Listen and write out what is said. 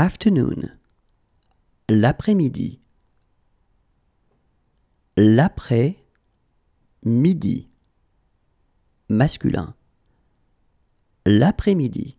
afternoon, l'après-midi, l'après-midi, masculin, l'après-midi.